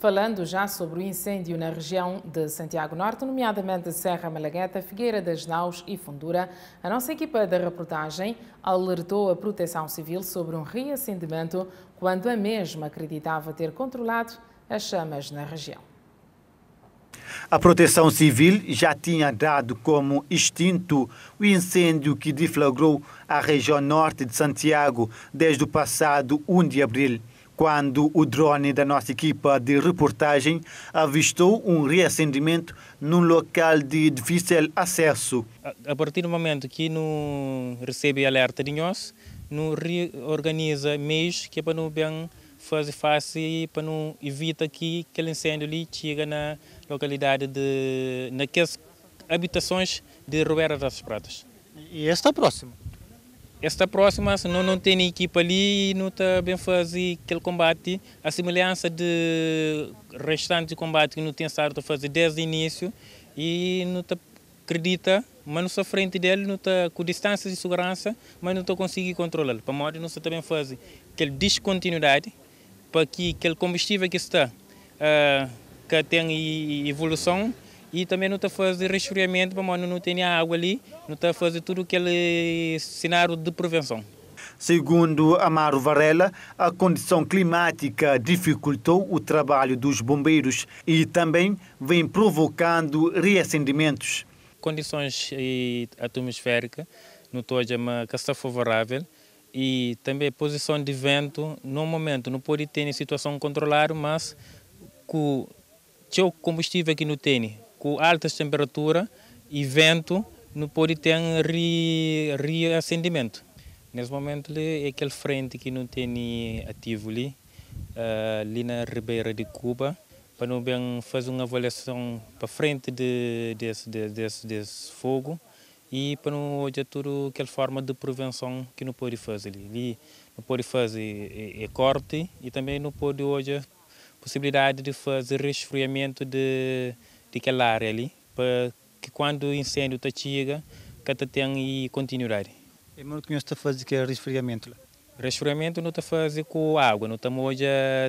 falando já sobre o incêndio na região de Santiago Norte, nomeadamente Serra Malagueta, Figueira das Naus e Fundura, a nossa equipa da reportagem alertou a Proteção Civil sobre um reacendimento quando a mesma acreditava ter controlado as chamas na região. A Proteção Civil já tinha dado como extinto o incêndio que deflagrou a região norte de Santiago desde o passado 1 de abril quando o drone da nossa equipa de reportagem avistou um reacendimento num local de difícil acesso. A partir do momento que não recebe alerta de nós, não reorganiza meios que é para não bem fazer face e para não evitar que aquele incêndio ali chegue na localidade de naquelas habitações de Roberto das Pratas. E esta é próxima. Esta próxima, se não, não tem equipa ali, não está bem fazer aquele combate. A semelhança de restante combate que não tem certo fazer desde o início e não está acredita, mas não sua frente dele não está com distância de segurança, mas não está conseguindo controlá-lo. Para modo não está também fazer aquela descontinuidade para que aquele combustível que está uh, que tem evolução e também não está a fazer resfriamento, para não tem água ali, não está a fazer tudo aquele cenário de prevenção. Segundo Amaro Varela, a condição climática dificultou o trabalho dos bombeiros e também vem provocando reacendimentos. Condições eh, atmosféricas não estão que está favorável e também a posição de vento no momento não pode ter situação controlada, mas com o combustível que não tem com altas temperaturas e vento, não pode ter re, reacendimento. Nesse momento, é aquele frente que não tem ativo ali, ah, ali na Ribeira de Cuba, para não bem fazer uma avaliação para frente de, desse, desse, desse fogo e para não olhar tudo aquela forma de prevenção que não pode fazer ali. Não pode fazer é, é corte e também não pode olhar possibilidade de fazer resfriamento de daquela área ali, para que quando o incêndio está chega, que tem e continuar. E não que está fazer que é resfriamento lá? Resfriamento não está fazendo com água, não está moja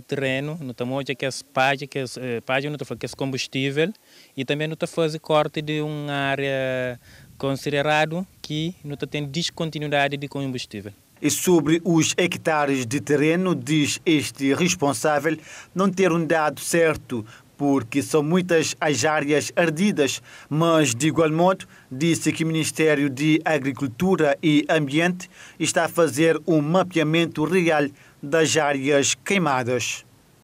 terreno, não está moja que as páginas, páginas não está que é combustível e também não está fazendo corte de uma área considerado que não está tendo descontinuidade de combustível. E sobre os hectares de terreno, diz este responsável não ter um dado certo, porque são muitas as áreas ardidas, mas, de igual modo, disse que o Ministério de Agricultura e Ambiente está a fazer um mapeamento real das áreas queimadas.